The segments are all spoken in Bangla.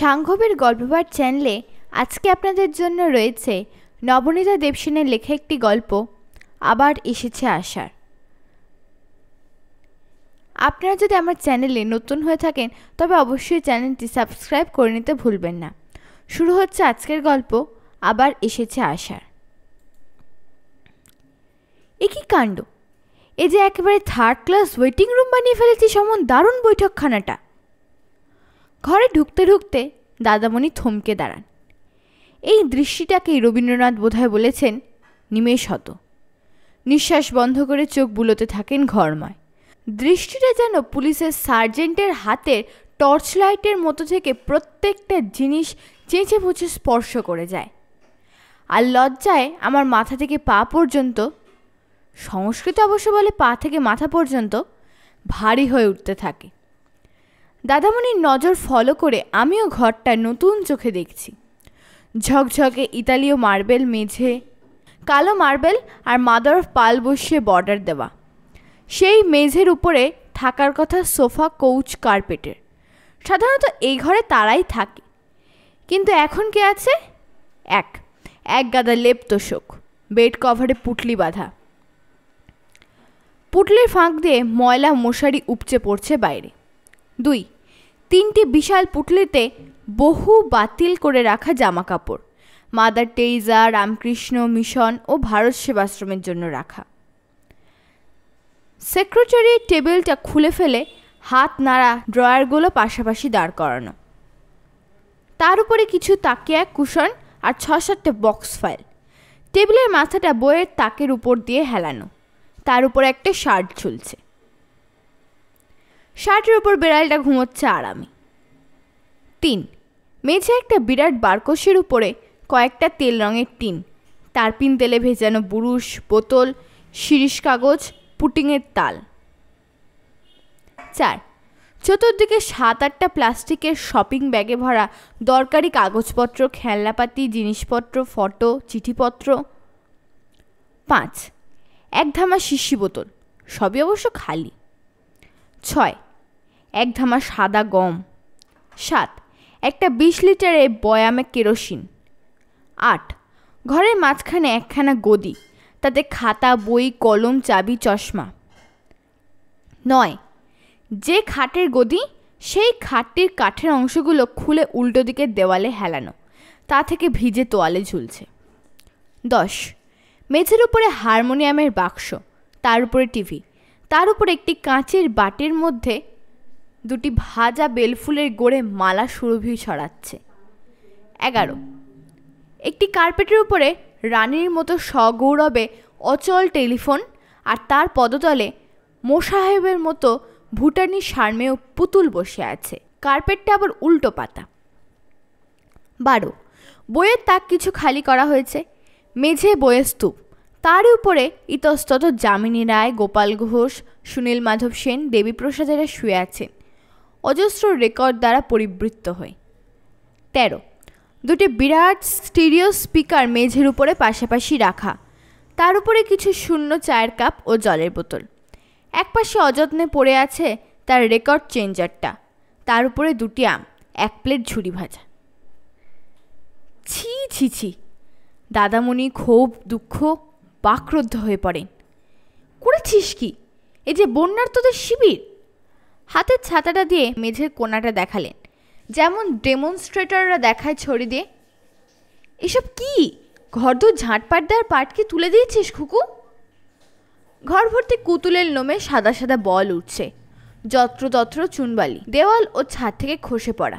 সাংঘবের গল্পবার চ্যানেলে আজকে আপনাদের জন্য রয়েছে নবনীতা দেবসেনের লেখা একটি গল্প আবার এসেছে আসার আপনারা যদি আমার চ্যানেলে নতুন হয়ে থাকেন তবে অবশ্যই চ্যানেলটি সাবস্ক্রাইব করে নিতে ভুলবেন না শুরু হচ্ছে আজকের গল্প আবার এসেছে আসার এ কী কাণ্ড এ যে একেবারে থার্ড ক্লাস ওয়েটিং রুম বানিয়ে ফেলেছি সমন দারুণ বৈঠকখানাটা ঘরে ঢুকতে ঢুকতে দাদামণি থমকে দাঁড়ান এই দৃষ্টিটাকেই রবীন্দ্রনাথ বোধহয় বলেছেন নিমেষ হত নিঃশ্বাস বন্ধ করে চোখ বুলোতে থাকেন ঘরময় দৃষ্টিটা যেন পুলিশের সার্জেন্টের হাতের টর্চ লাইটের মতো থেকে প্রত্যেকটা জিনিস চেঁচে পুচে স্পর্শ করে যায় আর লজ্জায় আমার মাথা থেকে পা পর্যন্ত সংস্কৃত অবশ্য বলে পা থেকে মাথা পর্যন্ত ভারী হয়ে উঠতে থাকে দাদামণির নজর ফলো করে আমিও ঘরটা নতুন চোখে দেখছি ঝকঝকে ইতালীয় মার্বেল মেঝে কালো মার্বেল আর মাদার অফ পাল বসিয়ে বর্ডার দেওয়া সেই মেঝের উপরে থাকার কথা সোফা কৌচ কার্পেটের সাধারণত এই ঘরে তারাই থাকে কিন্তু এখন কে আছে এক এক গাদা লেপ শোক বেড কভারে পুটলি বাঁধা পুটলির ফাঁক দিয়ে ময়লা মশারি উপচে পড়ছে বাইরে দুই তিনটি বিশাল পুটলিতে বহু বাতিল করে রাখা জামা কাপড় মাদার টেইজা রামকৃষ্ণ মিশন ও ভারত সেবাশ্রমের জন্য রাখা সেক্রেটারি টেবিলটা খুলে ফেলে হাত নাড়া ড্রয়ারগুলো পাশাপাশি দাঁড় করানো তার উপরে কিছু তাকে এক কুশন আর ছ সাতটা বক্স ফাইল টেবিলের মাথাটা বইয়ের তাকের উপর দিয়ে হেলানো তার উপর একটা শার্ট ঝুলছে শার্টের উপর বিড়ালটা ঘুমোচ্ছে আরামে তিন মেঝে একটা বিরাট বারকোষের উপরে কয়েকটা তেল রঙের টিন তারপিন তেলে ভেজানো বুরুশ বোতল শিরিষ কাগজ পুটিংয়ের তাল চার চতুর্দিকে সাত আটটা প্লাস্টিকের শপিং ব্যাগে ভরা দরকারি কাগজপত্র খেলনাপাতি জিনিসপত্র ফটো চিঠিপত্র পাঁচ এক ধামা শিশি বোতল সবই অবশ্য খালি ছয় এক ধামা সাদা গম সাত একটা বিশ লিটারে বয়ামে কেরোসিন আট ঘরের মাঝখানে একখানা গদি তাতে খাতা বই কলম চাবি চশমা নয় যে খাটের গদি সেই খাটটির কাঠের অংশগুলো খুলে উল্টো দিকে দেওয়ালে হেলানো তা থেকে ভিজে তোয়ালে ঝুলছে দশ মেঝের উপরে হারমোনিয়ামের বাক্স তার উপরে টিভি তার উপর একটি কাঁচের বাটির মধ্যে দুটি ভাজা বেলফুলের গোড়ে মালা সুরভি ছড়াচ্ছে এগারো একটি কার্পেটের উপরে রানীর মতো সগৌরবে অচল টেলিফোন আর তার পদতলে মোসাহেবের মতো ভুটানি সারমেয় পুতুল বসে আছে কার্পেটটা আবার উল্টো পাতা বারো বইয়ের তাক কিছু খালি করা হয়েছে মেঝে বইয়ের স্তূপ তার উপরে ইতস্তত যামিনী রায় গোপাল ঘোষ সুনীল মাধব সেন দেবীপ্রসাদেরা শুয়ে আছে অজস্র রেকর্ড দ্বারা পরিবৃত্ত হয় তেরো দুটি বিরাট স্টিরিও স্পিকার মেঝের উপরে পাশাপাশি রাখা তার উপরে কিছু শূন্য চায়ের কাপ ও জলের বোতল একপাশে অযত্নে পড়ে আছে তার রেকর্ড চেঞ্জারটা তার উপরে দুটি আম এক প্লেট ঝুড়ি ভাজা ছি ছি ছি দাদামণি ক্ষোভ দুঃখ বাক্রুদ্ধ হয়ে পড়েন করেছিস কি এই যে বন্যার তোদের শিবির হাতের ছাতাটা দিয়ে মেঝের কোনাটা দেখালেন যেমন ডেমনস্ট্রেটররা দেখায় ছড়ি দিয়ে এসব কি ঘর তো ঝাঁটপাট দেওয়ার পাটকে তুলে দিয়েছিস খুকু ঘর ভর্তি কুতুলের লোমে সাদা সাদা বল উঠছে যত্রতত্র চুনবালি দেওয়াল ও ছাদ থেকে খসে পড়া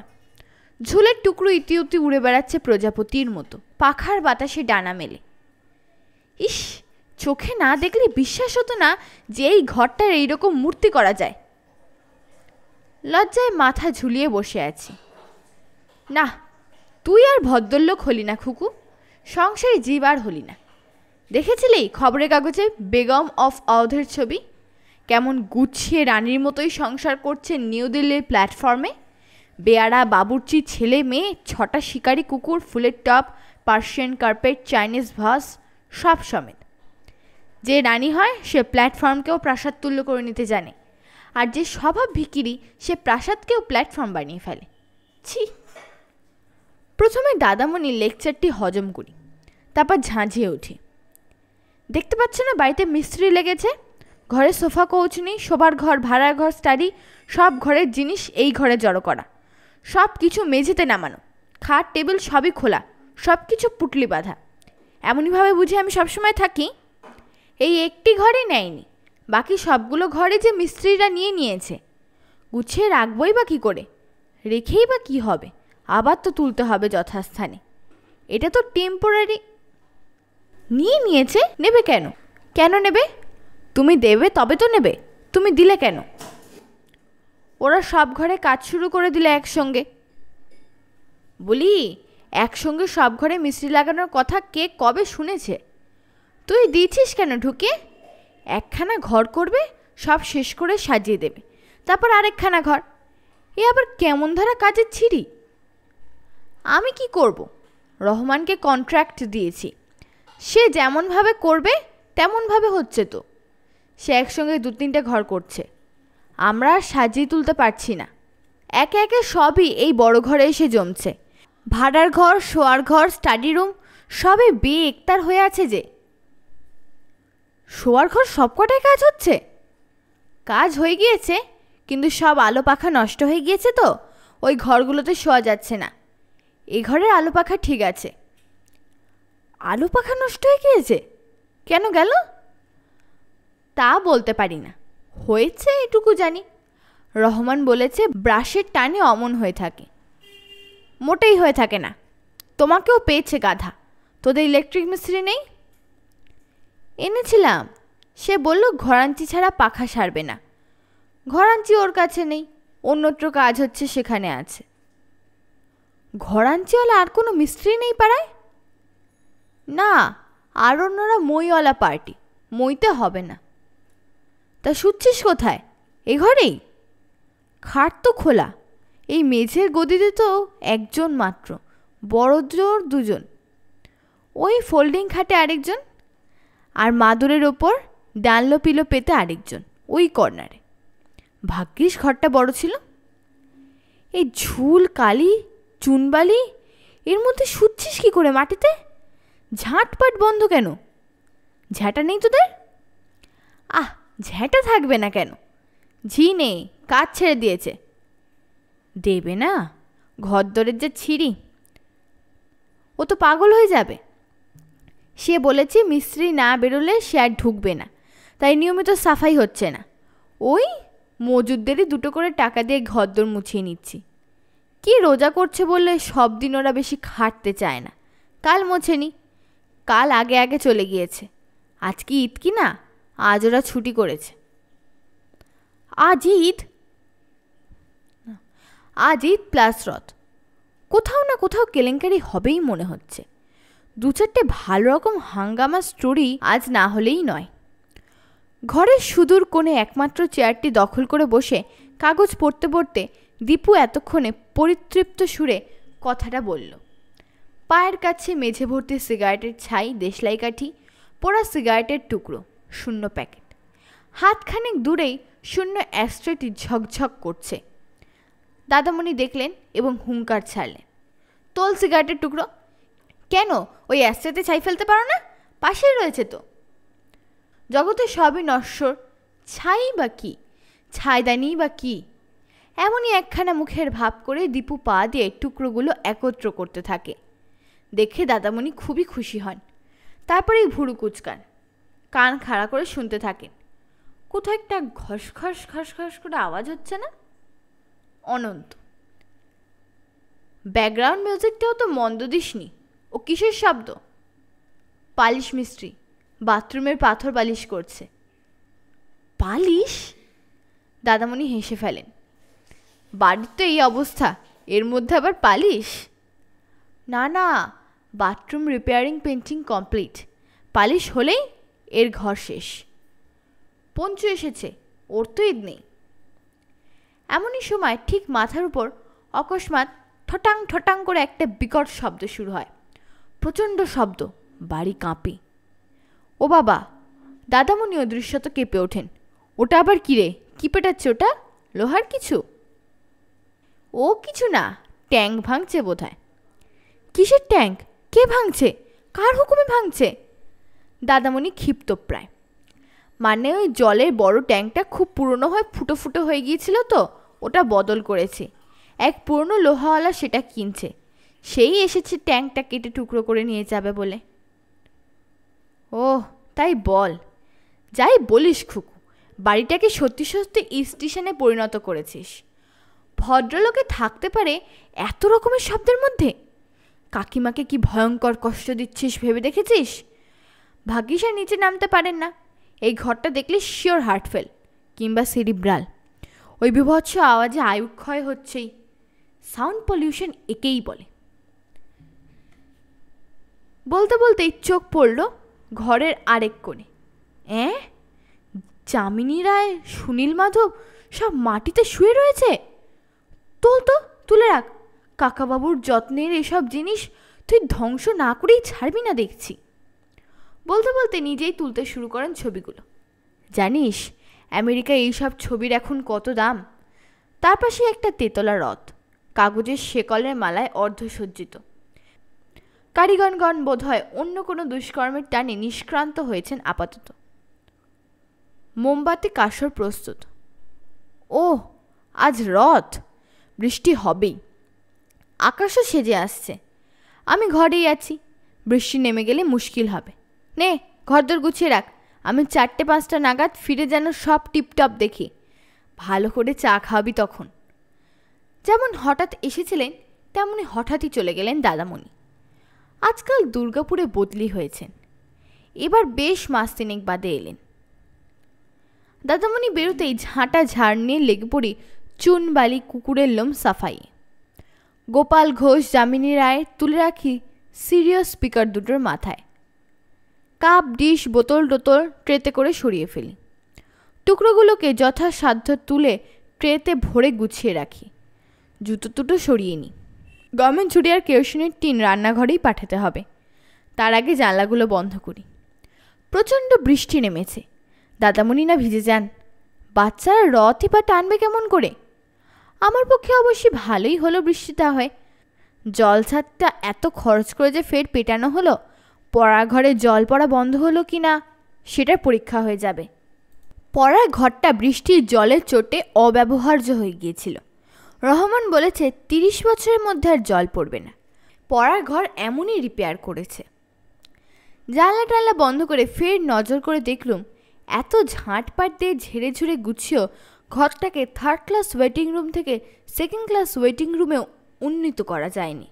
ঝুলের টুকরো ইতিউতি উড়ে বেড়াচ্ছে প্রজাপতির মতো পাখার বাতাসে ডানা মেলে ইস চোখে না দেখলে বিশ্বাস হতো না যে এই ঘরটার এইরকম মূর্তি করা যায় লজ্জায় মাথা ঝুলিয়ে বসে আছি না তুই আর ভদ্রলোক হলি না খুকু সংসারে জীব আর হলি না দেখেছিলি খবরের কাগজে বেগম অফ অধের ছবি কেমন গুছিয়ে রানীর মতোই সংসার করছে নিউ দিল্লির প্ল্যাটফর্মে বেয়ারা বাবুর্চি ছেলে মেয়ে ছটা শিকারি কুকুর ফুলের টপ পার্সিয়ান কার্পেট চাইনিজ ভাস সব সমেত যে রানী হয় সে প্ল্যাটফর্মকেও প্রাসাদ তুল্য করে নিতে জানে আর যে স্বভাব ভিকিরি সে প্রাসাদকেও প্ল্যাটফর্ম বানিয়ে ফেলে ছি প্রথমে দাদামণি লেকচারটি হজম করি তারপর ঝাঁঝিয়ে উঠি দেখতে পাচ্ছ না বাড়িতে মিস্ত্রি লেগেছে ঘরে সোফা কৌচ নেই শোবার ঘর ভাড়া ঘর স্টাডি সব ঘরের জিনিস এই ঘরে জড়ো করা সব কিছু মেঝেতে নামানো খাট টেবিল সবই খোলা সব কিছু পুটলি বাঁধা এমনইভাবে বুঝে আমি সবসময় থাকি এই একটি ঘরে নেয়নি বাকি সবগুলো ঘরে যে মিস্ত্রিরা নিয়ে নিয়েছে গুছিয়ে রাখবই বা কী করে রেখেই বা কী হবে আবার তো তুলতে হবে যথাস্থানে এটা তো টেম্পোরারি নিয়ে নিয়েছে নেবে কেন কেন নেবে তুমি দেবে তবে তো নেবে তুমি দিলে কেন ওরা সব ঘরে কাজ শুরু করে দিলে একসঙ্গে বলি একসঙ্গে সব ঘরে মিস্ত্রি লাগানোর কথা কে কবে শুনেছে তুই দিয়েছিস কেন ঢুকে একখানা ঘর করবে সব শেষ করে সাজিয়ে দেবে তারপর আরেকখানা ঘর এ আবার কেমন ধরা কাজের ছিঁড়ি আমি কি করব রহমানকে কন্ট্রাক্ট দিয়েছি সে যেমনভাবে করবে তেমনভাবে হচ্ছে তো সে একসঙ্গে দু তিনটে ঘর করছে আমরা আর সাজিয়ে তুলতে পারছি না একে একে সবই এই বড় ঘরে এসে জমছে ভাড়ার ঘর শোয়ার ঘর স্টাডি রুম সবে একতার হয়ে আছে যে শোয়ার ঘর সবকটাই কাজ হচ্ছে কাজ হয়ে গিয়েছে কিন্তু সব আলো পাখা নষ্ট হয়ে গিয়েছে তো ওই ঘরগুলোতে শোয়া যাচ্ছে না এ ঘরের আলো পাখা ঠিক আছে আলো পাখা নষ্ট হয়ে গিয়েছে কেন গেল তা বলতে পারি না হয়েছে এটুকু জানি রহমান বলেছে ব্রাশের টানে অমন হয়ে থাকে মোটেই হয়ে থাকে না তোমাকেও পেয়েছে গাধা তোদের ইলেকট্রিক মিস্ত্রি নেই এনেছিলাম সে বলল ঘরাঞ্চি ছাড়া পাখা সারবে না ঘরাঞ্চি ওর কাছে নেই অন্যত্র কাজ হচ্ছে সেখানে আছে ঘরাঞ্চিওয়ালা আর কোনো মিস্ত্রি নেই পাড়ায় না আর অন্যরা মইওয়ালা পার্টি মইতে হবে না তা শুচ্ছিস কোথায় এ ঘরেই খাট তো খোলা এই মেঝের গদিতে তো একজন মাত্র বড় জোর দুজন ওই ফোল্ডিং খাটে আরেকজন আর মাদুরের ওপর ডানলো পিলো পেতে আরেকজন ওই কর্নারে ভাগ্যিস ঘরটা বড় ছিল এই ঝুল কালি চুনবালি এর মধ্যে শুচ্ছিস কি করে মাটিতে ঝাঁটপাট বন্ধ কেন ঝ্যাটা নেই তোদের আহ ঝ্যাটা থাকবে না কেন ঝি নেই কাজ ছেড়ে দিয়েছে দেবে না দরের যে ছিঁড়ি ও তো পাগল হয়ে যাবে সে বলেছে মিস্ত্রি না বেরোলে সে আর ঢুকবে না তাই নিয়মিত সাফাই হচ্ছে না ওই মজুদদেরই দুটো করে টাকা দিয়ে ঘরদোর মুছিয়ে নিচ্ছি কি রোজা করছে বললে সব দিন ওরা বেশি খাটতে চায় না কাল মোছে নি কাল আগে আগে চলে গিয়েছে আজ কি ঈদ কি না আজ ওরা ছুটি করেছে আজ ঈদ আজ ঈদ প্লাস রথ কোথাও না কোথাও কেলেঙ্কারি হবেই মনে হচ্ছে দু চারটে ভালো রকম হাঙ্গামা স্টোরি আজ না হলেই নয় ঘরের সুদূর কোণে একমাত্র চেয়ারটি দখল করে বসে কাগজ পড়তে পড়তে দীপু এতক্ষণে পরিতৃপ্ত সুরে কথাটা বলল পায়ের কাছে মেঝে ভর্তি সিগারেটের ছাই দেশলাই কাঠি পোড়া সিগারেটের টুকরো শূন্য প্যাকেট হাতখানেক দূরেই শূন্য অ্যাস্ট্রেটি ঝকঝক করছে দাদামণি দেখলেন এবং হুঙ্কার ছাড়লেন তোল সিগারেটের টুকরো কেন ওই অ্যাস্ট্রাতে ছাই ফেলতে পারো না পাশেই রয়েছে তো জগতে সবই নশ্বর ছাই বা কী ছাইদানি বা কী এমনই একখানা মুখের ভাব করে দীপু পা দিয়ে টুকরোগুলো একত্র করতে থাকে দেখে দাদামণি খুবই খুশি হন তারপরেই ভুরু কুচকান কান খাড়া করে শুনতে থাকেন কোথাও একটা ঘস ঘস ঘস ঘস করে আওয়াজ হচ্ছে না অনন্ত ব্যাকগ্রাউন্ড মিউজিকটাও তো মন্দ দিসনি ও কিসের শব্দ পালিশ মিস্ত্রি বাথরুমের পাথর পালিশ করছে পালিশ দাদামণি হেসে ফেলেন বাড়ির তো এই অবস্থা এর মধ্যে আবার পালিশ না না bathroom repairing painting complete polish হলেই এর ঘর শেষ পঞ্চু এসেছে ওর তো ঈদ নেই এমনই সময় ঠিক মাথার উপর অকস্মাৎ ঠটাং ঠটাং করে একটা বিকট শব্দ শুরু হয় প্রচণ্ড শব্দ বাড়ি কাঁপে ও বাবা দাদামণি অদৃশ্যত কেঁপে ওঠেন ওটা আবার কিরে কি পেটাচ্ছে ওটা লোহার কিছু ও কিছু না ট্যাঙ্ক ভাঙছে বোধ কিসের ট্যাঙ্ক কে ভাঙছে কার হুকুমে ভাঙছে দাদামণি ক্ষিপ্ত প্রায় মানে ওই জলের বড় ট্যাঙ্কটা খুব পুরনো হয়ে ফুটো ফুটো হয়ে গিয়েছিল তো ওটা বদল করেছে এক পুরনো লোহাওয়ালা সেটা কিনছে সেই এসেছে ট্যাঙ্কটা কেটে টুকরো করে নিয়ে যাবে বলে ও তাই বল যাই বলিস খুকু বাড়িটাকে সত্যি সত্যি স্টেশনে পরিণত করেছিস ভদ্রলোকে থাকতে পারে এত রকমের শব্দের মধ্যে কাকিমাকে কি ভয়ঙ্কর কষ্ট দিচ্ছিস ভেবে দেখেছিস ভাগ্যিসা নিচে নামতে পারেন না এই ঘরটা দেখলে শিওর হার্টফেল কিংবা সিরিব্রাল ওই বিভৎস আওয়াজে আয়ুক্ষয় হচ্ছেই সাউন্ড পলিউশন একেই বলে বলতে বলতেই চোখ পড়ল ঘরের আরেক কোণে অ্যাঁ যামিনী রায় সুনীল মাধব সব মাটিতে শুয়ে রয়েছে তোল তো তুলে রাখ কাকাবাবুর যত্নের এসব জিনিস তুই ধ্বংস না করেই ছাড়বি না দেখছি বলতে বলতে নিজেই তুলতে শুরু করেন ছবিগুলো জানিস এই এইসব ছবির এখন কত দাম তার পাশে একটা তেতলা রথ কাগজের শেকলের মালায় অর্ধসজ্জিত কারিগণগণ বোধহয় অন্য কোনো দুষ্কর্মের টানে নিষ্ক্রান্ত হয়েছেন আপাতত মোমবাতি কাসর প্রস্তুত ও আজ রথ বৃষ্টি হবেই আকাশও সেজে আসছে আমি ঘরেই আছি বৃষ্টি নেমে গেলে মুশকিল হবে নে ঘরদোর গুছিয়ে রাখ আমি চারটে পাঁচটা নাগাদ ফিরে যেন সব টিপটপ দেখি ভালো করে চা খাওয়াবি তখন যেমন হঠাৎ এসেছিলেন তেমনি হঠাৎই চলে গেলেন দাদামণি আজকাল দুর্গাপুরে বদলি হয়েছেন এবার বেশ মাস তিনেক বাদে এলেন দাদামণি বেরোতেই ঝাঁটা ঝাড় নিয়ে লেগে পড়ি চুন বালি কুকুরের লোম সাফাই গোপাল ঘোষ যামিনী রায় তুলে রাখি সিরিয়াস স্পিকার দুটোর মাথায় কাপ ডিশ বোতল টোতল ট্রেতে করে সরিয়ে ফেলি টুকরোগুলোকে যথাসাধ্য তুলে ট্রেতে ভরে গুছিয়ে রাখি জুতো দুটো সরিয়ে নিই গমের ছুটি আর কেরোসিনের টিন রান্নাঘরেই পাঠাতে হবে তার আগে জানলাগুলো বন্ধ করি প্রচণ্ড বৃষ্টি নেমেছে দাদামণি না ভিজে যান বাচ্চারা রথই বা টানবে কেমন করে আমার পক্ষে অবশ্যই ভালোই হলো বৃষ্টিটা হয় জল ছাদটা এত খরচ করে যে ফের পেটানো হলো পড়ার ঘরে জল পড়া বন্ধ হলো কি না সেটার পরীক্ষা হয়ে যাবে পড়ার ঘরটা বৃষ্টির জলের চোটে অব্যবহার্য হয়ে গিয়েছিল রহমান বলেছে তিরিশ বছরের মধ্যে আর জল পড়বে না পড়ার ঘর এমনই রিপেয়ার করেছে জানলা টানলা বন্ধ করে ফের নজর করে দেখলুম এত ঝাঁটপাট দিয়ে ঝেড়ে ঝুড়ে গুছিয়েও ঘরটাকে থার্ড ক্লাস ওয়েটিং রুম থেকে সেকেন্ড ক্লাস ওয়েটিং রুমে উন্নীত করা যায়নি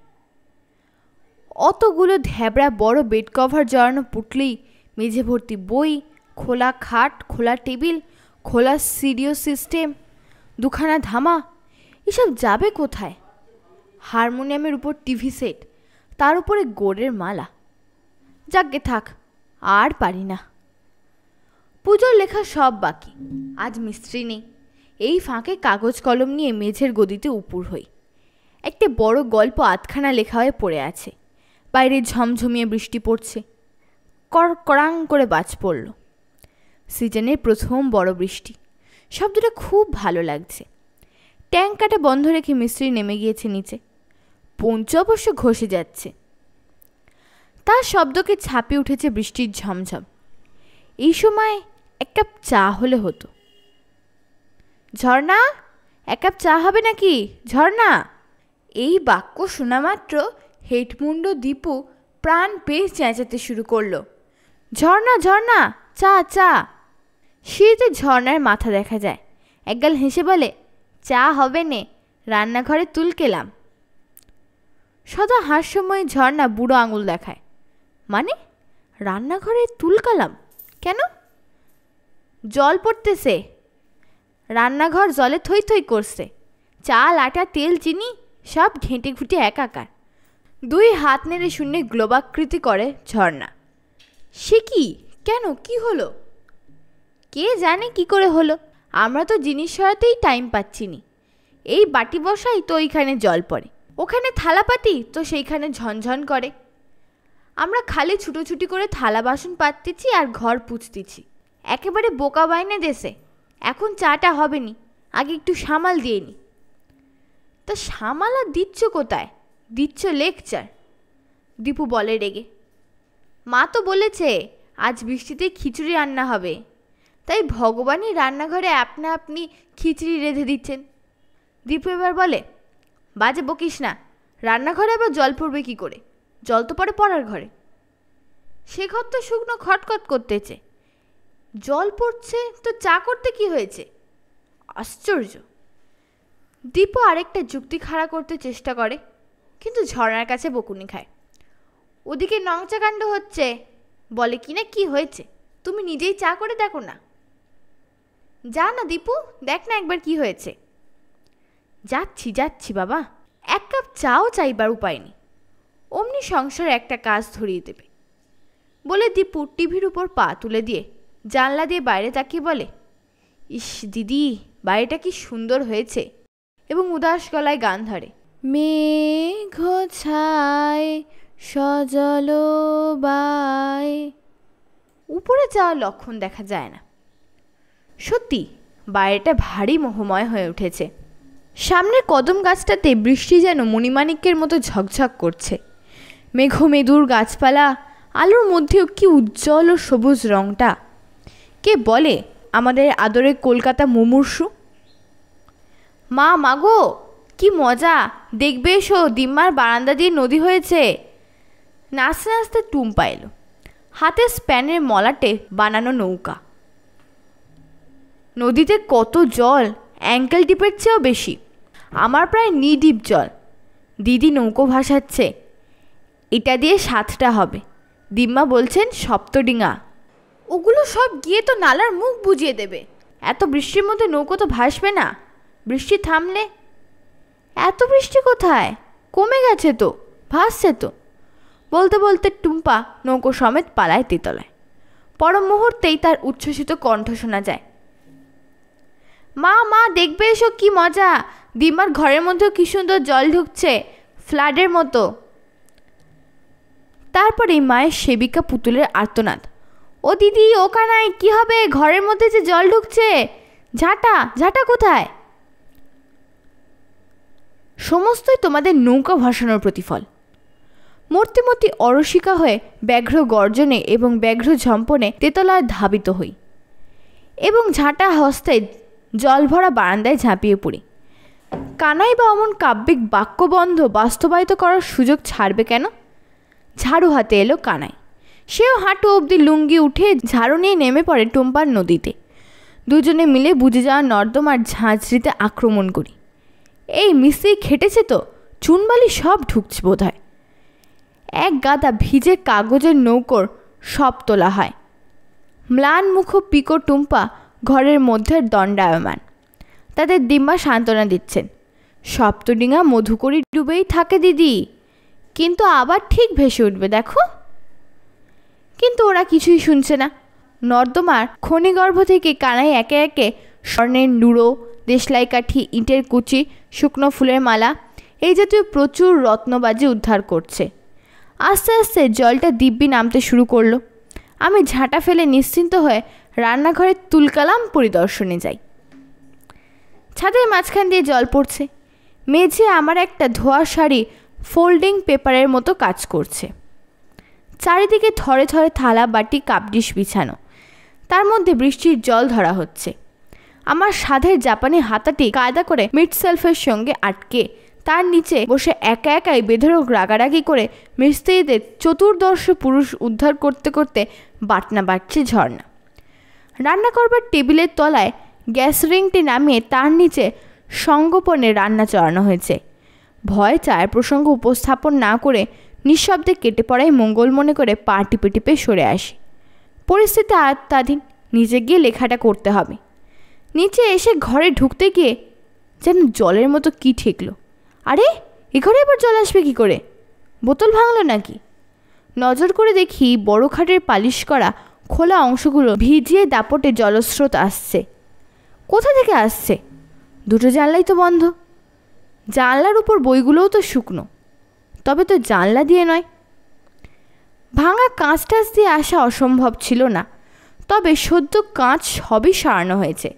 অতগুলো ধ্যাবড়া বড় বেড কভার জড়ানো পুটলেই মেঝে ভর্তি বই খোলা খাট খোলা টেবিল খোলা সিডিও সিস্টেম দুখানা ধামা এসব যাবে কোথায় হারমোনিয়ামের উপর টিভি সেট তার উপরে গোড়ের মালা যাকে থাক আর পারি না পুজোর লেখা সব বাকি আজ মিস্ত্রি নেই এই ফাঁকে কাগজ কলম নিয়ে মেঝের গদিতে উপর হই একটা বড় গল্প আধখানা লেখা হয়ে পড়ে আছে বাইরে ঝমঝমিয়ে বৃষ্টি পড়ছে কড়কড়াং করে বাজ পড়ল সিজনের প্রথম বড় বৃষ্টি শব্দটা খুব ভালো লাগছে ট্যাঙ্ক কাটা বন্ধ রেখে মিস্ত্রি নেমে গিয়েছে নিচে পঞ্চু অবশ্য ঘষে যাচ্ছে তার শব্দকে ছাপিয়ে উঠেছে বৃষ্টির ঝমঝম এই সময় এক কাপ চা হলে হতো ঝর্ণা এক কাপ চা হবে নাকি ঝর্ণা এই বাক্য শোনা মাত্র হেটমুন্ড দীপু প্রাণ পেয়ে চেঁচাতে শুরু করলো ঝর্ণা ঝর্ণা চা চা সিঁড়িতে ঝর্ণার মাথা দেখা যায় একগাল হেসে বলে চা হবে নে রান্নাঘরে তুলকেলাম সদা হাস্যময় ঝর্ণা বুড়ো আঙুল দেখায় মানে রান্নাঘরে তুলকালাম কেন জল পড়তেছে রান্নাঘর জলে থই থই করছে চাল আটা তেল চিনি সব ঘেঁটে ঘুঁটে একাকার দুই হাত নেড়ে শূন্যে গ্লোবাকৃতি করে ঝর্ণা সে কি কেন কি হলো কে জানে কি করে হলো আমরা তো জিনিস সরাতেই টাইম পাচ্ছি নি এই বাটি বসাই তো ওইখানে জল পড়ে ওখানে থালা পাতি তো সেইখানে ঝনঝন করে আমরা খালি ছুটোছুটি করে থালা বাসন পাততেছি আর ঘর পুছতেছি একেবারে বোকা বাইনে দেশে এখন চাটা হবে নি আগে একটু সামাল দিয়ে নি তা সামাল আর দিচ্ছ কোথায় দিচ্ছ লেকচার দীপু বলে রেগে মা তো বলেছে আজ বৃষ্টিতে খিচুড়ি রান্না হবে তাই ভগবানই রান্নাঘরে আপনা আপনি খিচড়ি রেঁধে দিচ্ছেন দীপু এবার বলে বাজে বকিস না রান্নাঘরে আবার জল পড়বে কী করে জল তো পড়ে পড়ার ঘরে সে ঘর তো শুকনো খটখট করতেছে জল পড়ছে তো চা করতে কি হয়েছে আশ্চর্য দীপু আরেকটা যুক্তি খাড়া করতে চেষ্টা করে কিন্তু ঝর্নার কাছে বকুনি খায় ওদিকে নংচাকাণ্ড হচ্ছে বলে কি না কি হয়েছে তুমি নিজেই চা করে দেখো না যা না দীপু দেখ না একবার কি হয়েছে যাচ্ছি যাচ্ছি বাবা এক কাপ চাও চাইবার উপায় নেই অমনি সংসারে একটা কাজ ধরিয়ে দেবে বলে দীপু টিভির উপর পা তুলে দিয়ে জানলা দিয়ে বাইরে তাকিয়ে বলে ইস দিদি বাড়িটা কি সুন্দর হয়েছে এবং উদাস গলায় গান ধরে মেঘ ছায় সজল বাই উপরে যাওয়ার লক্ষণ দেখা যায় না সত্যি বাইরেটা ভারী মোহময় হয়ে উঠেছে সামনের কদম গাছটাতে বৃষ্টি যেন মণিমাণিক্যের মতো ঝকঝক করছে মেঘমেদুর গাছপালা আলোর মধ্যেও কি উজ্জ্বল ও সবুজ রংটা কে বলে আমাদের আদরে কলকাতা মুমূর্ষু মা মাগো কি মজা দেখবে এসো দিম্মার বারান্দা দিয়ে নদী হয়েছে নাচতে নাচতে টুম্পা এলো হাতে স্প্যানের মলাটে বানানো নৌকা নদীতে কত জল অ্যাঙ্কেল ডিপের চেয়েও বেশি আমার প্রায় নি জল দিদি নৌকো ভাসাচ্ছে এটা দিয়ে সাতটা হবে দিম্মা বলছেন সপ্তডিঙা ওগুলো সব গিয়ে তো নালার মুখ বুঝিয়ে দেবে এত বৃষ্টির মধ্যে নৌকো তো ভাসবে না বৃষ্টি থামলে এত বৃষ্টি কোথায় কমে গেছে তো ভাসছে তো বলতে বলতে টুম্পা নৌকো সমেত পালায় তেতলায় পরম মুহূর্তেই তার উচ্ছ্বসিত কণ্ঠ শোনা যায় মা মা দেখবে এসো কি মজা দিমার ঘরের মধ্যেও কি সুন্দর জল ঢুকছে ফ্লাডের মতো এই মায়ের সেবিকা পুতুলের আর্তনাদ ও দিদি ও কানাই কি হবে ঘরের মধ্যে যে জল ঢুকছে ঝাঁটা ঝাঁটা কোথায় সমস্তই তোমাদের নৌকা ভাসানোর প্রতিফল মূর্তিমূর্তি অরসিকা হয়ে ব্যাঘ্র গর্জনে এবং ব্যাঘ্র ঝম্পনে তেতলায় ধাবিত হই এবং ঝাঁটা হস্তে জলভরা বারান্দায় ঝাঁপিয়ে পড়ি কানাই বা অমন কাব্যিক বাক্যবন্ধ বাস্তবায়িত করার সুযোগ ছাড়বে কেন ঝাড়ু হাতে এলো কানাই সেও হাঁটু অবধি লুঙ্গি উঠে ঝাড়ু নিয়ে নেমে পড়ে টুম্পার নদীতে দুজনে মিলে বুঝে যাওয়া নর্দমার ঝাঁঝরিতে আক্রমণ করি এই মিস্ত্রি খেটেছে তো চুনবালি সব ঢুকছে বোধ হয় এক গাদা ভিজে কাগজের নৌকোর সব তোলা হয় ম্লান মুখ পিকো টুম্পা ঘরের মধ্যে দণ্ডায়মান তাদের ডিম্বা সান্ত্বনা দিচ্ছেন সপ্তডিঙা মধুকরি ডুবেই থাকে দিদি কিন্তু আবার ঠিক ভেসে উঠবে দেখো কিন্তু ওরা কিছুই শুনছে না নর্দমার খনিগর্ভ থেকে কানাই একে একে স্বর্ণের নুড়ো দেশলাই কাঠি ইটের কুচি শুকনো ফুলের মালা এই জাতীয় প্রচুর রত্নবাজি উদ্ধার করছে আস্তে আস্তে জলটা দিব্যি নামতে শুরু করলো আমি ঝাঁটা ফেলে নিশ্চিন্ত হয়ে রান্নাঘরের তুলকালাম পরিদর্শনে যাই ছাদের মাঝখান দিয়ে জল পড়ছে মেঝে আমার একটা ধোয়া শাড়ি ফোল্ডিং পেপারের মতো কাজ করছে চারিদিকে থরে থরে থালা বাটি কাপডিশ বিছানো তার মধ্যে বৃষ্টির জল ধরা হচ্ছে আমার সাধের জাপানি হাতাটি কায়দা করে মিডসেলফের সঙ্গে আটকে তার নিচে বসে একা একাই বেধরক রাগারাগি করে মিস্ত্রিদের চতুর্দর্শ পুরুষ উদ্ধার করতে করতে বাটনা বাটছে ঝর্ণা রান্না করবার টেবিলের তলায় গ্যাস রিংটি নামিয়ে তার নিচে সঙ্গোপনে রান্না চড়ানো হয়েছে ভয় চায়ের প্রসঙ্গ উপস্থাপন না করে নিঃশব্দে কেটে পড়াই মঙ্গল মনে করে পা টিপে টিপে সরে আসি পরিস্থিতি আত্মাধীন নিজে গিয়ে লেখাটা করতে হবে নিচে এসে ঘরে ঢুকতে গিয়ে যেন জলের মতো কি ঠেকলো আরে এ ঘরে এবার জল আসবে কী করে বোতল ভাঙল নাকি নজর করে দেখি বড় খাটের পালিশ করা খোলা অংশগুলো ভিজিয়ে দাপটে জলস্রোত আসছে কোথা থেকে আসছে দুটো জানলাই তো বন্ধ জানলার উপর বইগুলোও তো শুকনো তবে তো জানলা দিয়ে নয় ভাঙা কাঁচ টাঁচ দিয়ে আসা অসম্ভব ছিল না তবে সদ্য কাঁচ সবই সারানো হয়েছে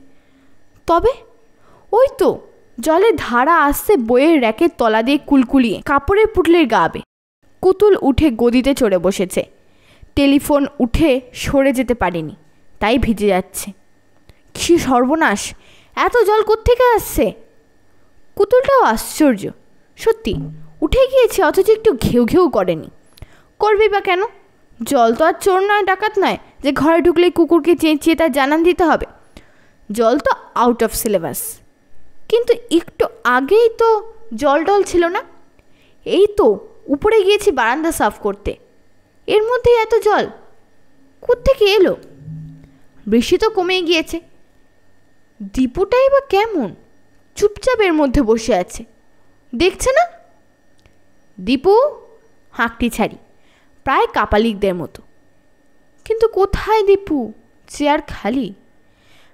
তবে ওই তো জলের ধারা আসছে বইয়ের র্যাকের তলা দিয়ে কুলকুলিয়ে কাপড়ে পুটলের গাবে কুতুল উঠে গদিতে চড়ে বসেছে টেলিফোন উঠে সরে যেতে পারেনি তাই ভিজে যাচ্ছে কী সর্বনাশ এত জল থেকে আসছে পুতুলটাও আশ্চর্য সত্যি উঠে গিয়েছে অথচ একটু ঘেউ ঘেউ করেনি করবে বা কেন জল তো আর চোর নয় ডাকাত নয় যে ঘরে ঢুকলে কুকুরকে চেঁচিয়ে তার জানান দিতে হবে জল তো আউট অফ সিলেবাস কিন্তু একটু আগেই তো জল টল ছিল না এই তো উপরে গিয়েছি বারান্দা সাফ করতে এর মধ্যে এত জল থেকে এলো বৃষ্টি তো কমে গিয়েছে দীপুটাই বা কেমন চুপচাপ এর মধ্যে বসে আছে দেখছে না দীপু হাঁকটি ছাড়ি প্রায় কাপালিকদের মতো কিন্তু কোথায় দীপু চেয়ার খালি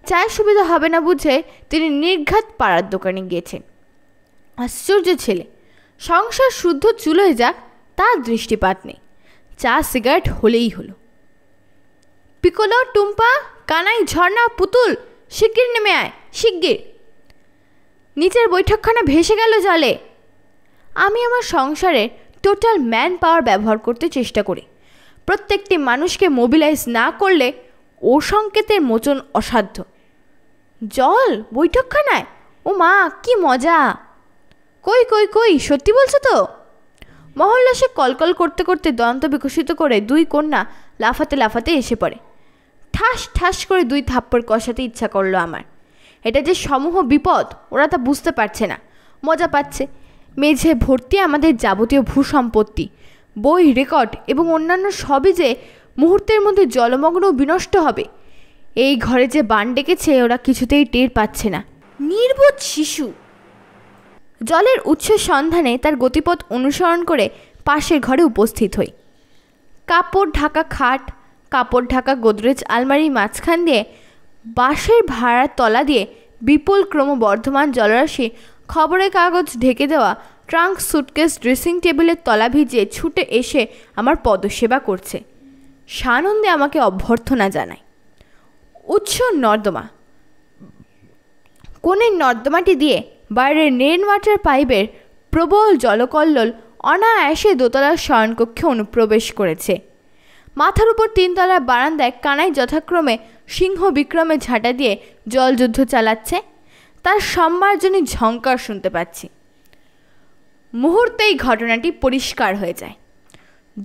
চায়ের সুবিধা হবে না বুঝে তিনি নির্ঘাত পাড়ার দোকানে গিয়েছেন আশ্চর্য ছেলে সংসার শুদ্ধ চুলোয় যাক তার দৃষ্টিপাত নেই চা সিগারেট হলেই হলো পিকোলো টুম্পা কানাই ঝর্ণা পুতুল শিগগির নেমে আয় শিগগির নিচের বৈঠকখানা ভেসে গেল জলে আমি আমার সংসারের টোটাল ম্যান পাওয়ার ব্যবহার করতে চেষ্টা করি প্রত্যেকটি মানুষকে মোবিলাইজ না করলে ও সংকেতের মোচন অসাধ্য জল বৈঠকখানায় ও মা কি মজা কই কই কই সত্যি বলছো তো মহল্লাসে কলকল করতে করতে দন্ত বিকশিত করে দুই কন্যা লাফাতে লাফাতে এসে পড়ে ঠাস ঠাস করে দুই থাপ্পড় কষাতে ইচ্ছা করলো আমার এটা যে সমূহ বিপদ ওরা তা বুঝতে পারছে না মজা পাচ্ছে মেঝে ভর্তি আমাদের যাবতীয় ভূ সম্পত্তি বই রেকর্ড এবং অন্যান্য সবই যে মুহূর্তের মধ্যে জলমগ্ন বিনষ্ট হবে এই ঘরে যে বান ডেকেছে ওরা কিছুতেই টের পাচ্ছে না নির্বোধ শিশু জলের উৎস সন্ধানে তার গতিপথ অনুসরণ করে পাশের ঘরে উপস্থিত হই কাপড় ঢাকা খাট কাপড় ঢাকা গোদরেজ আলমারির মাঝখান দিয়ে বাঁশের ভাড়ার তলা দিয়ে বিপুল ক্রমবর্ধমান জলরাশি খবরের কাগজ ঢেকে দেওয়া ট্রাঙ্ক সুটকেস ড্রেসিং টেবিলের তলা ভিজিয়ে ছুটে এসে আমার পদসেবা করছে সানন্দে আমাকে অভ্যর্থনা জানায় উৎস নর্দমা কোণের নর্দমাটি দিয়ে বাইরের রেন ওয়াটার পাইপের প্রবল জলকল্লোল অনায়াসে দোতলার শয়নকক্ষে অনুপ্রবেশ করেছে মাথার উপর তিনতলার বারান্দায় কানাই যথাক্রমে সিংহ বিক্রমে ঝাঁটা দিয়ে জলযুদ্ধ চালাচ্ছে তার সম্মার্জনী ঝঙ্কার শুনতে পাচ্ছি মুহূর্তেই ঘটনাটি পরিষ্কার হয়ে যায়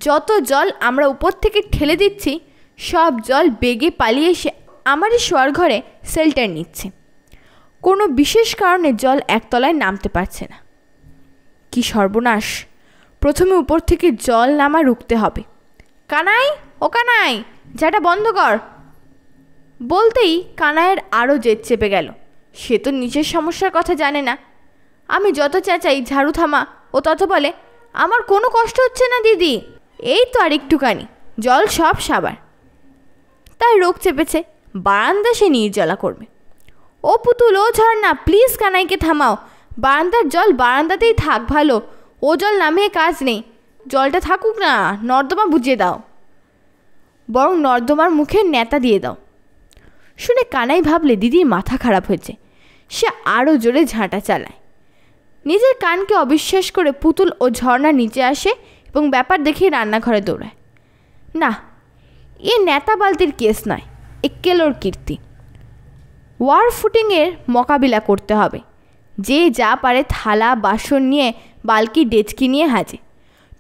যত জল আমরা উপর থেকে ঠেলে দিচ্ছি সব জল বেগে পালিয়ে এসে আমারই শোয়ার ঘরে সেল্টার নিচ্ছে কোনো বিশেষ কারণে জল একতলায় নামতে পারছে না কি সর্বনাশ প্রথমে উপর থেকে জল নামা রুখতে হবে কানাই ও কানাই যাটা বন্ধ কর বলতেই কানাইয়ের আরও জেদ চেপে গেল সে তো নিজের সমস্যার কথা জানে না আমি যত চেঁচাই ঝাড়ু থামা ও তত বলে আমার কোনো কষ্ট হচ্ছে না দিদি এই তো আর একটুখানি জল সব সাবার তাই রোগ চেপেছে বারান্দা সে নির্জলা করবে ও পুতুল ও ঝর্ণা প্লিজ কানাইকে থামাও বারান্দার জল বারান্দাতেই থাক ভালো ও জল নামে কাজ নেই জলটা থাকুক না নর্দমা বুঝিয়ে দাও বরং নর্দমার মুখে নেতা দিয়ে দাও শুনে কানাই ভাবলে দিদির মাথা খারাপ হয়েছে সে আরও জোরে ঝাঁটা চালায় নিজের কানকে অবিশ্বাস করে পুতুল ও ঝর্ণা নিচে আসে এবং ব্যাপার দেখে রান্নাঘরে দৌড়ায় না এ নেতা বালতির কেস নয় এ কেলোর কীর্তি ওয়ার ফুটিংয়ের মোকাবিলা করতে হবে যে যা পারে থালা বাসন নিয়ে বালকি ডেচকি নিয়ে হাজে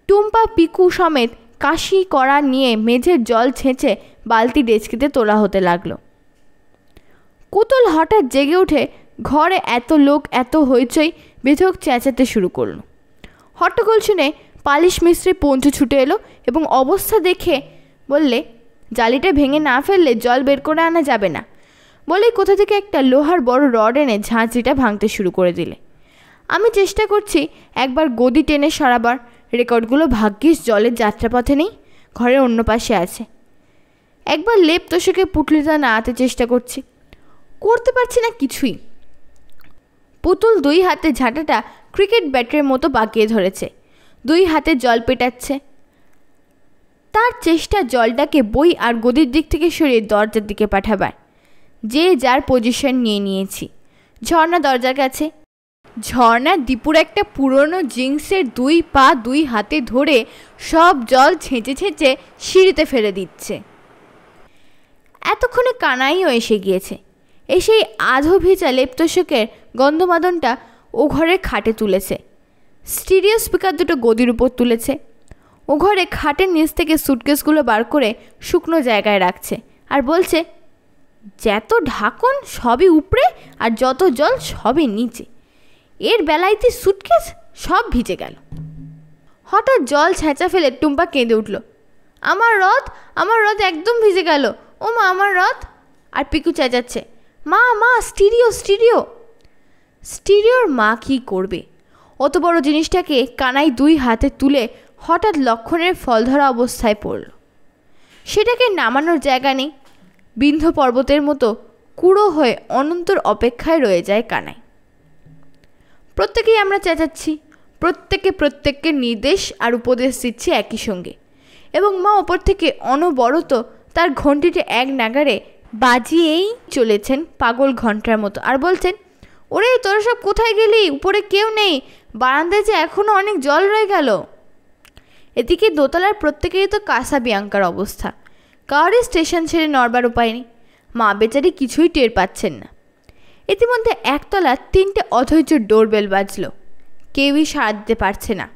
টুম্পা পিকু সমেত কাশি করা নিয়ে মেঝের জল ছেঁচে বালতি ডেচকিতে তোলা হতে লাগলো কুতল হঠাৎ জেগে উঠে ঘরে এত লোক এত হইচই বেধক চেঁচাতে শুরু করল হট্টগোল শুনে পালিশ মিস্ত্রি পঞ্চু ছুটে এলো এবং অবস্থা দেখে বললে জালিটা ভেঙে না ফেললে জল বের করে আনা যাবে না বলে কোথা থেকে একটা লোহার বড় রড এনে ঝাঁঝরিটা ভাঙতে শুরু করে দিলে আমি চেষ্টা করছি একবার গদি টেনে সরাবার রেকর্ডগুলো ভাগ্যিস জলের যাত্রাপথে নেই ঘরের অন্য পাশে আছে একবার লেপ তোষকে পুটলিটা নাড়াতে চেষ্টা করছি করতে পারছি না কিছুই পুতুল দুই হাতে ঝাঁটাটা ক্রিকেট ব্যাটের মতো বাঁকিয়ে ধরেছে দুই হাতে জল পেটাচ্ছে তার চেষ্টা জলটাকে বই আর গদির দিক থেকে সরিয়ে দরজার দিকে পাঠাবার যে যার পজিশন নিয়ে নিয়েছি ঝর্ণা দরজার কাছে ঝর্ণা দীপুর একটা পুরনো জিন্সের দুই পা দুই হাতে ধরে সব জল ছেঁচে ছেঁচে সিঁড়িতে ফেলে দিচ্ছে এতক্ষণে কানাইও এসে গিয়েছে এসেই আধো ভিজা লেপ্তশোকের গন্ধমাদনটা ও ঘরে খাটে তুলেছে স্টিরিও স্পিকার দুটো গদির উপর তুলেছে ও ঘরে খাটের নিচ থেকে সুটকেসগুলো বার করে শুকনো জায়গায় রাখছে আর বলছে যত ঢাকন সবই উপরে আর যত জল সবই নিচে এর বেলাইতে সুটকেস সব ভিজে গেল হঠাৎ জল ছেঁচা ফেলে টুম্পা কেঁদে উঠল আমার রথ আমার রথ একদম ভিজে গেল ও মা আমার রথ আর পিকু চেঁচাচ্ছে মা মা স্টিরিও স্টিরিও স্টিরিওর মা কি করবে অত বড় জিনিসটাকে কানাই দুই হাতে তুলে হঠাৎ লক্ষণের ফল ধরা অবস্থায় পড়ল সেটাকে নামানোর জায়গা নেই বিন্ধ্য পর্বতের মতো কুড়ো হয়ে অনন্তর অপেক্ষায় রয়ে যায় কানাই প্রত্যেকেই আমরা চেঁচাচ্ছি প্রত্যেকে প্রত্যেককে নির্দেশ আর উপদেশ দিচ্ছি একই সঙ্গে এবং মা ওপর থেকে অনবরত তার ঘণ্টিটি এক নাগারে বাজিয়েই চলেছেন পাগল ঘন্টার মতো আর বলছেন ওরে তোরা সব কোথায় গেলি উপরে কেউ নেই বারান্দায় যে এখনও অনেক জল রয়ে গেল এদিকে দোতলার প্রত্যেকেরই তো কাঁসা বিয়াঙ্কার অবস্থা কারই স্টেশন ছেড়ে নড়বার উপায় নেই মা বেচারি কিছুই টের পাচ্ছেন না ইতিমধ্যে একতলা তিনটে অধৈর্য ডোরবেল বাজলো কেউই সাড়া দিতে পারছে না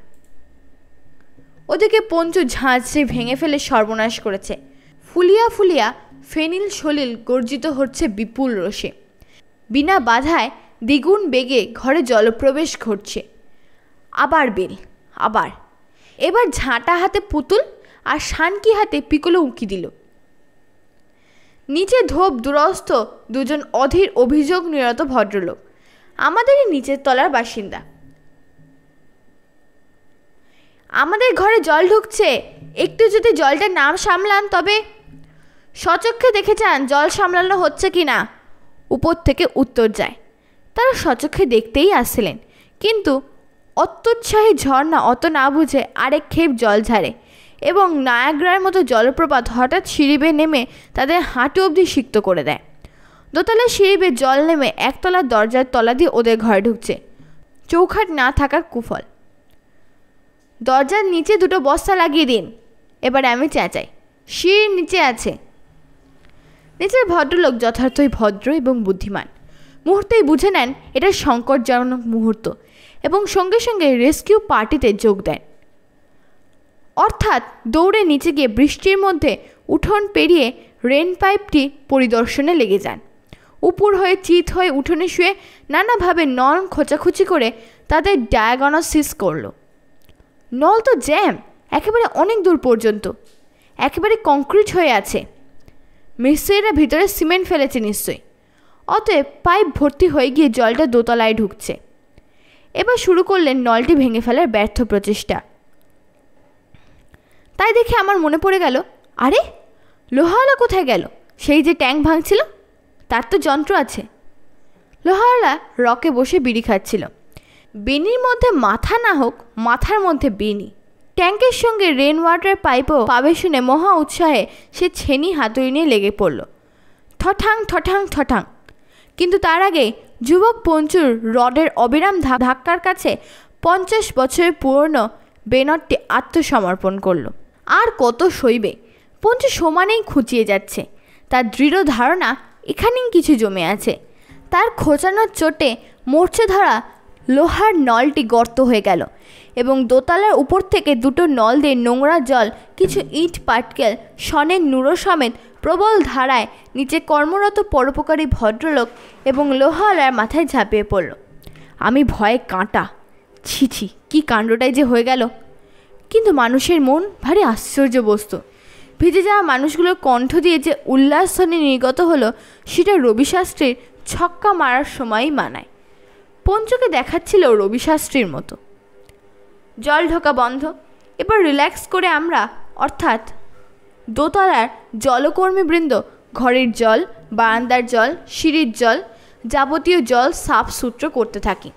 ওদেরকে পঞ্চু ঝাঁঝরে ভেঙে ফেলে সর্বনাশ করেছে ফুলিয়া ফুলিয়া ফেনিল সলিল গর্জিত হচ্ছে বিপুল রোষে বিনা বাধায় দ্বিগুণ বেগে ঘরে জলপ্রবেশ ঘটছে আবার বেল আবার এবার ঝাঁটা হাতে পুতুল আর শানকি হাতে পিকলো উঁকি দিল নিচে ধোপ দুরস্থ দুজন অধীর অভিযোগ নিরত ভদ্রলোক আমাদেরই নিচের তলার বাসিন্দা আমাদের ঘরে জল ঢুকছে একটু যদি জলটার নাম সামলান তবে সচক্ষে দেখে যান জল সামলানো হচ্ছে কি না উপর থেকে উত্তর যায় তারা সচক্ষে দেখতেই আসছিলেন কিন্তু অত্যুৎসাহী ঝর্ণা অত না বুঝে আরেক খেপ জল ঝাড়ে এবং নায়াগ্রার মতো জলপ্রপাত হঠাৎ সিঁড়িবে নেমে তাদের হাঁটু অবধি সিক্ত করে দেয় দোতলা সিঁড়িবে জল নেমে একতলা দরজার তলা দিয়ে ওদের ঘরে ঢুকছে চৌখাট না থাকার কুফল দরজার নিচে দুটো বস্তা লাগিয়ে দিন এবার আমি চেঁচাই সিঁড়ির নিচে আছে নিচের ভদ্রলোক যথার্থই ভদ্র এবং বুদ্ধিমান মুহূর্তেই বুঝে নেন এটা সংকটজনক মুহূর্ত এবং সঙ্গে সঙ্গে রেস্কিউ পার্টিতে যোগ দেন অর্থাৎ দৌড়ে নিচে গিয়ে বৃষ্টির মধ্যে উঠোন পেরিয়ে রেন পাইপটি পরিদর্শনে লেগে যান উপর হয়ে চিত হয়ে উঠোনে শুয়ে নানাভাবে নল খোঁচাখুচি করে তাদের ডায়াগনোসিস করল নল তো জ্যাম একেবারে অনেক দূর পর্যন্ত একেবারে কংক্রিট হয়ে আছে মিস্ত্রিরা ভিতরে সিমেন্ট ফেলেছে নিশ্চয়ই অতএব পাইপ ভর্তি হয়ে গিয়ে জলটা দোতলায় ঢুকছে এবার শুরু করলেন নলটি ভেঙে ফেলার ব্যর্থ প্রচেষ্টা তাই দেখে আমার মনে পড়ে গেল আরে লোহাওয়ালা কোথায় গেল সেই যে ট্যাঙ্ক ভাঙছিল তার তো যন্ত্র আছে লোহাওয়ালা রকে বসে বিড়ি খাচ্ছিল বেনির মধ্যে মাথা না হোক মাথার মধ্যে বেনি ট্যাঙ্কের সঙ্গে রেন ওয়াটার পাইপও পাবে শুনে মহা উৎসাহে সে ছেনি হাতুড়ি নিয়ে লেগে পড়ল ঠঠাং ঠঠাং ঠঠাং কিন্তু তার আগে যুবক পঞ্চুর রডের অবিরাম ধাক্কার কাছে পঞ্চাশ বছরের পুরনো বেনটটি আত্মসমর্পণ করলো আর কত সইবে পঞ্চু সমানেই খুঁচিয়ে যাচ্ছে তার দৃঢ় ধারণা এখানেই কিছু জমে আছে তার খোঁচানোর চোটে মরছে ধরা লোহার নলটি গর্ত হয়ে গেল এবং দোতলার উপর থেকে দুটো নল দিয়ে নোংরা জল কিছু ইট পাটকেল সনের নুরো সমেত প্রবল ধারায় নিচে কর্মরত পরোপকারী ভদ্রলোক এবং লোহালার মাথায় ঝাঁপিয়ে পড়ল আমি ভয়ে কাঁটা ছিছি কি কাণ্ডটাই যে হয়ে গেল কিন্তু মানুষের মন ভারী আশ্চর্য বস্তু ভিজে যাওয়া মানুষগুলোর কণ্ঠ দিয়ে যে উল্লাস ধ্বনি নির্গত হলো সেটা রবিশাস্ত্রীর ছক্কা মারার সময়ই মানায় পঞ্চকে দেখাচ্ছিল রবিশাস্ত্রীর মতো জল ঢোকা বন্ধ এবার রিল্যাক্স করে আমরা অর্থাৎ দোতলার জলকর্মীবৃন্দ ঘরের জল বারান্দার জল সিঁড়ির জল যাবতীয় জল সাফ সূত্র করতে থাকি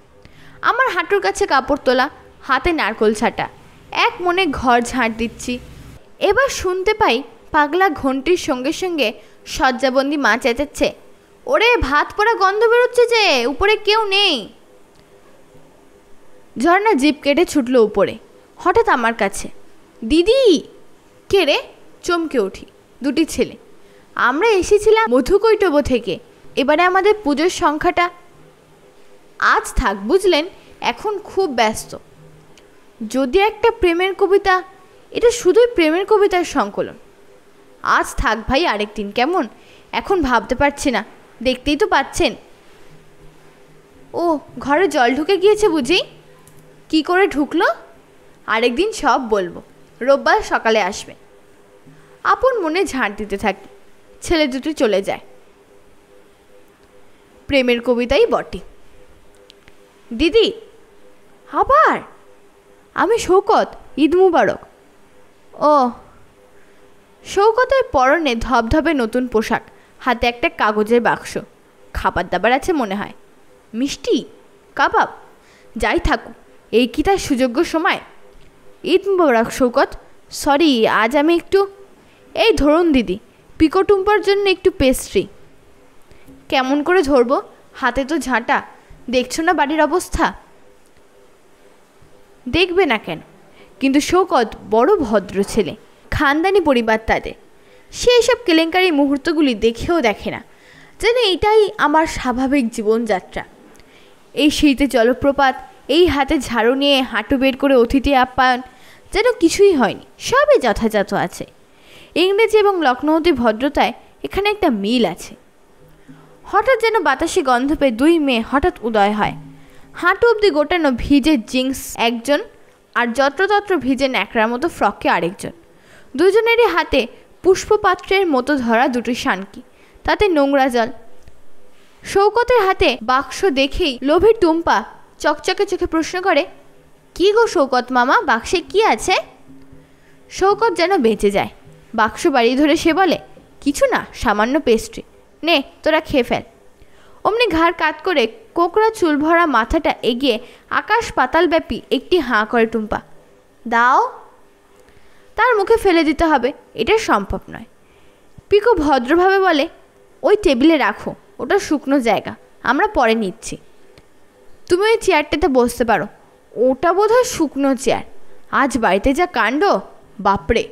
আমার হাঁটুর কাছে কাপড় তোলা হাতে নারকোল ছাটা এক মনে ঘর ঝাঁট দিচ্ছি এবার শুনতে পাই পাগলা ঘন্টির সঙ্গে সঙ্গে শয্যাবন্দি মা চেঁচাচ্ছে ওরে ভাত পড়া গন্ধ বেরোচ্ছে যে উপরে কেউ নেই ঝর্ণা জিপ কেটে ছুটল উপরে হঠাৎ আমার কাছে দিদি কে রে চমকে উঠি দুটি ছেলে আমরা এসেছিলাম মধুকৈটব থেকে এবারে আমাদের পুজোর সংখ্যাটা আজ থাক বুঝলেন এখন খুব ব্যস্ত যদি একটা প্রেমের কবিতা এটা শুধুই প্রেমের কবিতার সংকলন আজ থাক ভাই আরেক দিন কেমন এখন ভাবতে পারছি না দেখতেই তো পাচ্ছেন ও ঘরে জল ঢুকে গিয়েছে বুঝি কি করে ঢুকলো আরেক দিন সব বলবো রোববার সকালে আসবে আপন মনে ঝাঁট দিতে থাকি ছেলে দুটো চলে যায় প্রেমের কবিতাই বটে দিদি আবার আমি শৌকত ঈদ মুবারক ও শৌকতের পরনে ধবধবে নতুন পোশাক হাতে একটা কাগজের বাক্স খাবার দাবার আছে মনে হয় মিষ্টি কাবাব যাই থাকুক এই কি তার সুযোগ্য সময় ঈদ মুবারক শৌকত সরি আজ আমি একটু এই ধরুন দিদি পিকোটুম্পার জন্য একটু পেস্ট্রি কেমন করে ধরবো হাতে তো ঝাঁটা দেখছো না বাড়ির অবস্থা দেখবে না কেন কিন্তু শৌকত বড় ভদ্র ছেলে খানদানি পরিবার তাদের সে এসব কেলেঙ্কারি মুহূর্তগুলি দেখেও দেখে না যেন এটাই আমার স্বাভাবিক জীবনযাত্রা এই শীতে জলপ্রপাত এই হাতে ঝাড়ু নিয়ে হাঁটু বের করে অতিথি আপ্যায়ন যেন কিছুই হয়নি সবই যথাযথ আছে ইংরেজি এবং লখনৌতি ভদ্রতায় এখানে একটা মিল আছে হঠাৎ যেন বাতাসে গন্ধ পেয়ে দুই মেয়ে হঠাৎ উদয় হয় হাঁটু অব্দি গোটানো ভিজে জিন্স একজন আর যত্রতত্র ভিজে ন্যাকড়ার মতো ফ্রকে আরেকজন দুজনেরই হাতে পুষ্পপাত্রের মতো ধরা দুটি শানকি তাতে নোংরা জল শৌকতের হাতে বাক্স দেখেই লোভের টুম্পা চকচকে চোখে প্রশ্ন করে কি গো শৌকত মামা বাক্সে কি আছে শৌকত যেন বেঁচে যায় বাক্স বাড়ি ধরে সে বলে কিছু না সামান্য পেস্ট্রি নে তোরা খেয়ে ফেল অমনি ঘাড় কাত করে কোকড়া চুল ভরা মাথাটা এগিয়ে আকাশ পাতালব্যাপী একটি হাঁ করে টুম্পা দাও তার মুখে ফেলে দিতে হবে এটা সম্ভব নয় পিকো ভদ্রভাবে বলে ওই টেবিলে রাখো ওটা শুকনো জায়গা আমরা পরে নিচ্ছি তুমি ওই চেয়ারটাতে বসতে পারো ওটা বোধ হয় শুকনো চেয়ার আজ বাড়িতে যা কাণ্ড বাপড়ে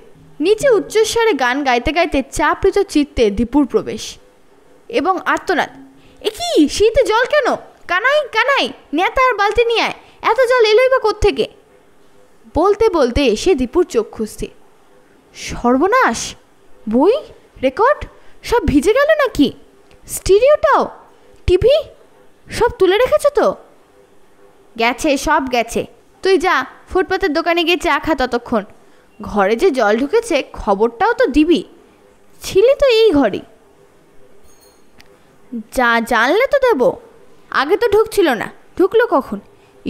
নিচে উচ্চস্বরে গান গাইতে গাইতে চাপৃত চিত্তে দীপুর প্রবেশ এবং আত্মনাদ এ কি শীতে জল কেন কানাই কানাই নেতা আর বালতি নিয়ে আয় এত জল এলোই বা থেকে বলতে বলতে এসে দীপুর চোখ খুঁজতে সর্বনাশ বই রেকর্ড সব ভিজে গেল নাকি স্টিরিওটাও টিভি সব তুলে রেখেছো তো গেছে সব গেছে তুই যা ফুটপাতের দোকানে গিয়ে চা খা ততক্ষণ ঘরে যে জল ঢুকেছে খবরটাও তো দিবি ছিলি তো এই ঘরেই যা জানলে তো দেব আগে তো ঢুকছিল না ঢুকলো কখন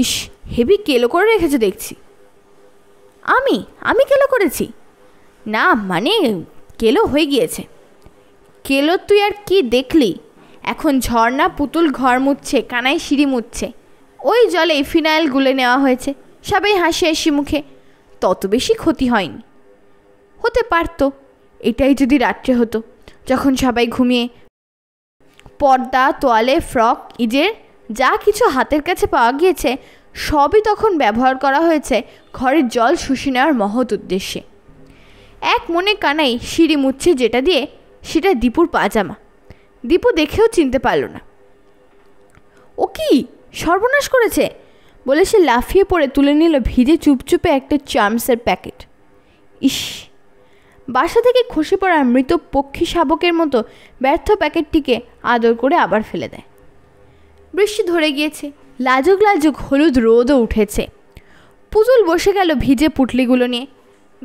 ইস হেভি কেলো করে রেখেছে দেখছি আমি আমি কেলো করেছি না মানে কেলো হয়ে গিয়েছে কেলো তুই আর কি দেখলি এখন ঝর্ণা পুতুল ঘর মুচ্ছে কানায় সিঁড়ি মুচ্ছে ওই জলে ফিনাইল গুলে নেওয়া হয়েছে সবাই হাসি হাসি মুখে তত বেশি ক্ষতি হয়নি হতে পারত এটাই যদি রাত্রে হতো যখন সবাই ঘুমিয়ে পর্দা তোয়ালে ফ্রক ইজের যা কিছু হাতের কাছে পাওয়া গিয়েছে সবই তখন ব্যবহার করা হয়েছে ঘরের জল শুষে নেওয়ার মহৎ উদ্দেশ্যে এক মনে কানাই সিঁড়ি মুচ্ছে যেটা দিয়ে সেটা দীপুর পাজামা দীপু দেখেও চিনতে পারল না ও কি সর্বনাশ করেছে বলে সে লাফিয়ে পড়ে তুলে নিল ভিজে চুপচুপে একটা চার্মসের প্যাকেট ইস বাসা থেকে খসে পড়া মৃত পক্ষী শাবকের মতো ব্যর্থ প্যাকেটটিকে আদর করে আবার ফেলে দেয় বৃষ্টি ধরে গিয়েছে লাজুক লাজুক হলুদ রোদও উঠেছে পুতুল বসে গেল ভিজে পুটলিগুলো নিয়ে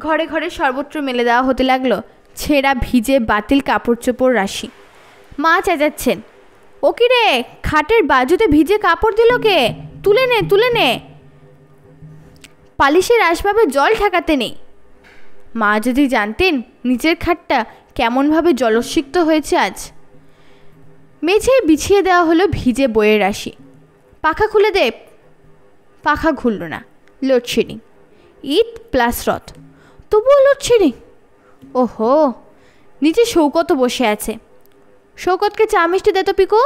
ঘরে ঘরে সর্বত্র মেলে দেওয়া হতে লাগলো ছেঁড়া ভিজে বাতিল কাপড় চোপড় রাশি মা চেঁচাচ্ছেন ও রে খাটের বাজুতে ভিজে কাপড় দিল কে তুলে নে তুলে নে পালিশের আসবাবে জল ঠেকাতে নেই মা যদি জানতেন নিচের খাটটা কেমনভাবে জলসিক্ত হয়েছে আজ মেঝে বিছিয়ে দেওয়া হলো ভিজে বইয়ের রাশি পাখা খুলে দে পাখা খুলল না লোডশেডিং ঈদ প্লাস রথ তবুও লোডশেডিং ওহো নিচে শৌকত বসে আছে শৌকতকে চা মিষ্টি দেয় তো পিকো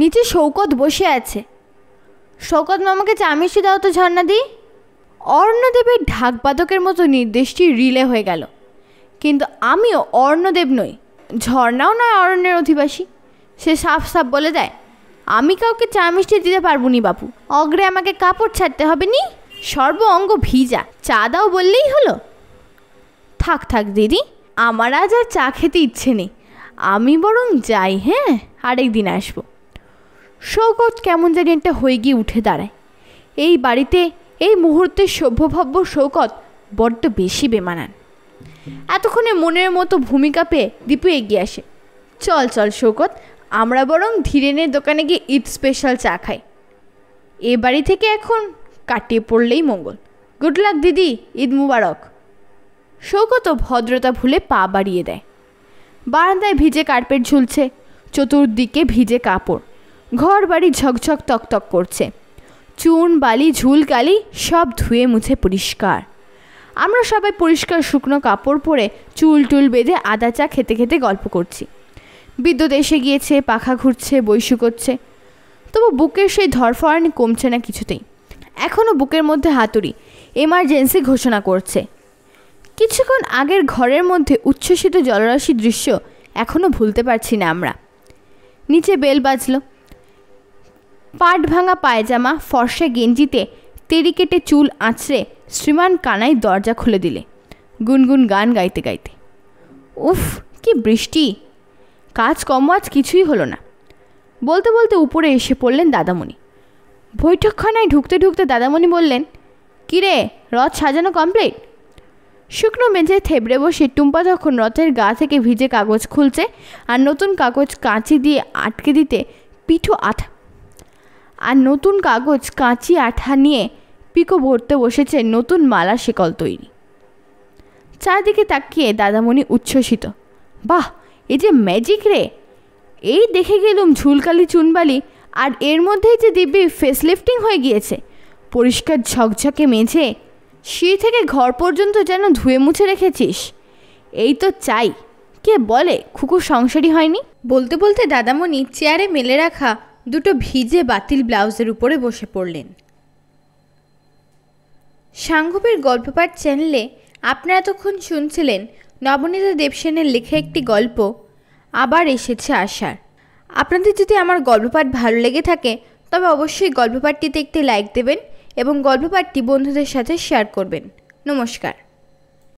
নিচে শৌকত বসে আছে শৌকত মামাকে চা মিষ্টি দাও তো ঝর্ণা দি অর্ণদেবের ঢাকবাদকের মতো নির্দেশটি রিলে হয়ে গেল কিন্তু আমিও অর্ণদেব নই ঝর্ণাও নয় অরণ্যের অধিবাসী সে সাফ সাফ বলে দেয় আমি কাউকে চা মিষ্টি দিতে পারবো নি বাপু অগ্রে আমাকে কাপড় ছাড়তে হবে নি সর্ব অঙ্গ ভিজা চা দাও বললেই হলো থাক থাক দিদি আমার আজ আর চা খেতে ইচ্ছে নেই আমি বরং যাই হ্যাঁ আরেক দিন আসবো শৌকত কেমন জানি একটা হয়ে গিয়ে উঠে দাঁড়ায় এই বাড়িতে এই মুহূর্তে সভ্যভব্য শৌকত বড্ড বেশি বেমানান এতক্ষণে মনের মতো ভূমিকা পেয়ে দীপু এগিয়ে আসে চল চল শৌকত আমরা বরং ধীরেনের দোকানে গিয়ে ঈদ স্পেশাল চা খাই এ বাড়ি থেকে এখন কাটিয়ে পড়লেই মঙ্গল গুড লাক দিদি ঈদ মুবারক শৌকত ভদ্রতা ভুলে পা বাড়িয়ে দেয় বারান্দায় ভিজে কার্পেট ঝুলছে চতুর্দিকে ভিজে কাপড় ঘর বাড়ি ঝকঝক তকতক করছে চুন বালি ঝুলকালি সব ধুয়ে মুছে পরিষ্কার আমরা সবাই পরিষ্কার শুকনো কাপড় পরে চুল টুল বেঁধে আদা চা খেতে খেতে গল্প করছি বিদ্যুৎ এসে গিয়েছে পাখা ঘুরছে বৈশু করছে তবু বুকের সেই ধরফরানি কমছে না কিছুতেই এখনও বুকের মধ্যে হাতুড়ি এমার্জেন্সি ঘোষণা করছে কিছুক্ষণ আগের ঘরের মধ্যে উচ্ছ্বসিত জলরাশি দৃশ্য এখনও ভুলতে পারছি না আমরা নিচে বেল বাজলো পাট ভাঙা পায়জামা ফর্সে গেঞ্জিতে তেরিকেটে কেটে চুল আঁচড়ে শ্রীমান কানাই দরজা খুলে দিলে গুনগুন গান গাইতে গাইতে উফ কি বৃষ্টি কাজ কম আজ কিছুই হলো না বলতে বলতে উপরে এসে পড়লেন দাদামণি বৈঠকখানায় ঢুকতে ঢুকতে দাদামণি বললেন কিরে রথ সাজানো কমপ্লিট শুকনো মেঝে থেবড়ে বসে টুম্পা যখন রথের গা থেকে ভিজে কাগজ খুলছে আর নতুন কাগজ কাঁচি দিয়ে আটকে দিতে পিঠো আঠা আর নতুন কাগজ কাঁচি আঠা নিয়ে পিকো ভরতে বসেছে নতুন মালা শিকল তৈরি চারদিকে তাকিয়ে দাদামণি উচ্ছ্বসিত বাহ এই যে ম্যাজিক রে এই দেখে গেলুম ঝুলকালি চুনবালি আর এর মধ্যেই যে দিব্যি ফেসলিফটিং হয়ে গিয়েছে পরিষ্কার ঝকঝকে মেঝে সিঁড়ি থেকে ঘর পর্যন্ত যেন ধুয়ে মুছে রেখেছিস এই তো চাই কে বলে খুকু সংসারী হয়নি বলতে বলতে দাদামণি চেয়ারে মেলে রাখা দুটো ভিজে বাতিল ব্লাউজের উপরে বসে পড়লেন সাংঘবের গল্পপাঠ চ্যানেলে আপনারা এতক্ষণ শুনছিলেন নবনীতা দেবসেনের লেখা একটি গল্প আবার এসেছে আসার আপনাদের যদি আমার গল্পপাঠ ভালো লেগে থাকে তবে অবশ্যই গল্পপাঠটিতে একটি লাইক দেবেন এবং গল্পপাঠটি বন্ধুদের সাথে শেয়ার করবেন নমস্কার